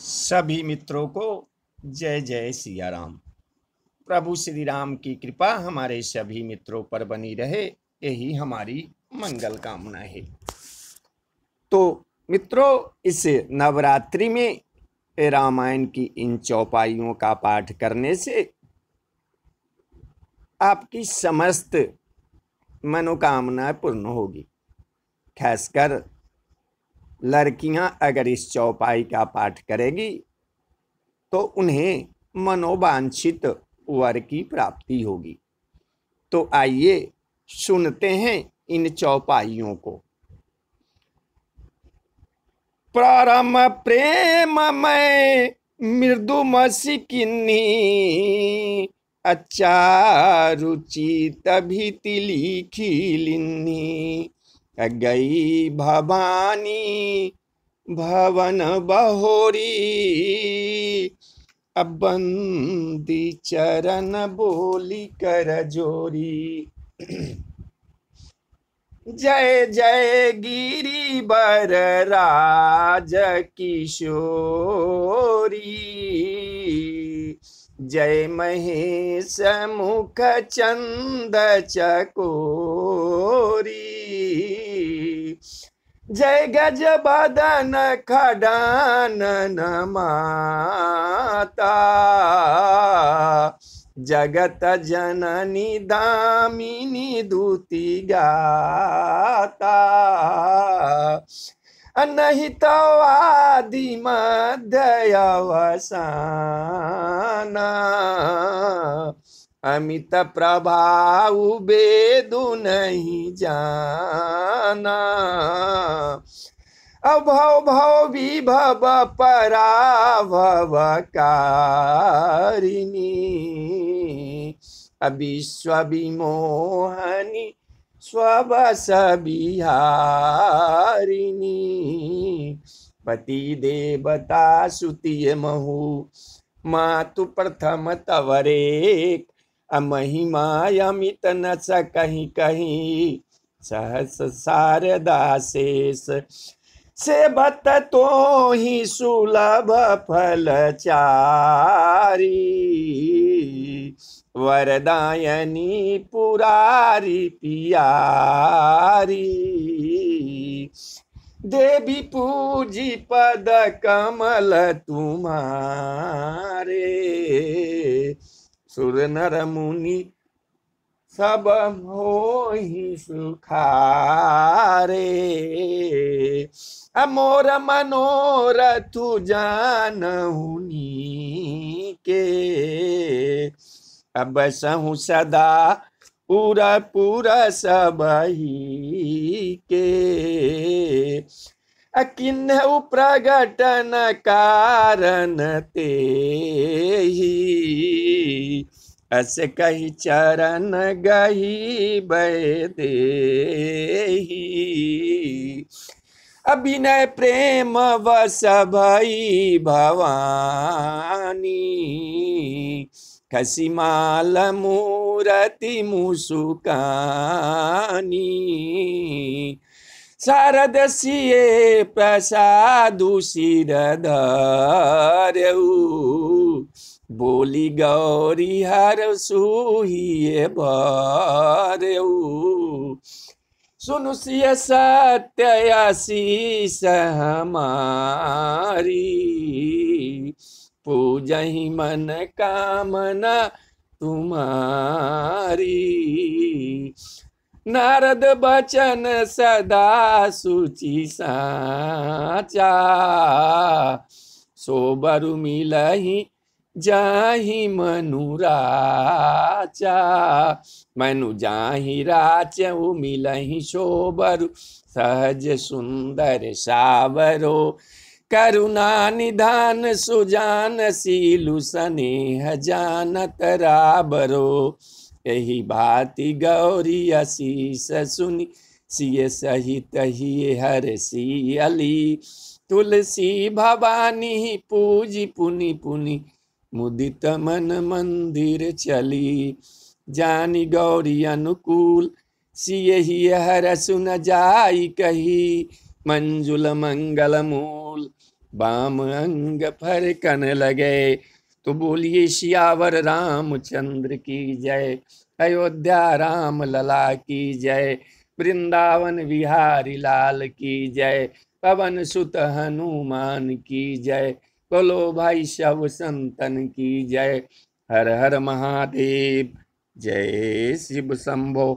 सभी मित्रों को जय जय सिया राम प्रभु श्री राम की कृपा हमारे सभी मित्रों पर बनी रहे यही हमारी मंगल कामना है तो मित्रों इस नवरात्रि में रामायण की इन चौपाइयों का पाठ करने से आपकी समस्त मनोकामनाएं पूर्ण होगी खासकर लड़कियां अगर इस चौपाई का पाठ करेगी तो उन्हें मनोवांछित वर की प्राप्ति होगी तो आइए सुनते हैं इन चौपाइयों को प्रारम प्रेम मैं मृदु मसिकिन्नी अच्छा रुचि तभी तिली खिलिन्नी गई भवानी भवन बहोरी अब चरण बोली कर जोरी जय जय गिरी बर राज किशोरी जय महेश मुख चंद चकोरी जय गज बदन खडन माता जगत जननी दामिनी दूती गाता नहीं तो आदि मध्य अवसाना अमित प्रभाव बेदु नहीं जाना अभव भव विभव पराभव कारिणी अविश्व विमोहनी स्वबस बिहारिणी पति देवता सुतिय महु मातु प्रथम तवरेक अमहिमायमित न स कहीं कहीं सहस शारदा शेष सेवत तो ही सुलभ फल चारी वरदायनी पुरारी पियारी देवी पूजी पद कमल तुम्हारे सुर नर मुनि सब ही सुखारे अमोर मनोरथ जानहुनी के अब सहु सदा पूरा पूरा सबही के किन्हु प्रगटन कारण ते अस कही चरण गही बे अभिनय प्रेम वस भई भवानी खसिमाल मूरति मुसुकानी शरद सिए पैसा दूसी दू बोली गौरी हर सुहिए सुनु सिए सत्य आशीष हमारी पूजहि मन कामना तुम्हारी नारद बचन सदा सुचि साचा सोबरु मिलही जाही मनुराचा मनु जाही राचऊ मिलही सोबरु सहज सुंदर सावरो करुणा निधान सुजान सीलु स्नेह जानत राबरो कही बात गौरी आशीष सुनी सिय सही तही हर सी अली तुलसी भवानी पूजी पुनि पुनि मुदित मन मंदिर चली जानी गौरी अनुकूल सिय ही हर सुन जाई कही मंजुल मंगल मूल बाम अंग कन लगे तो बोलिए सियावर रामचंद्र की जय अयोध्या राम लला की जय वृंदावन विहारी लाल की जय पवन सुत हनुमान की जय बोलो भाई शव संतन की जय हर हर महादेव जय शिव शंभो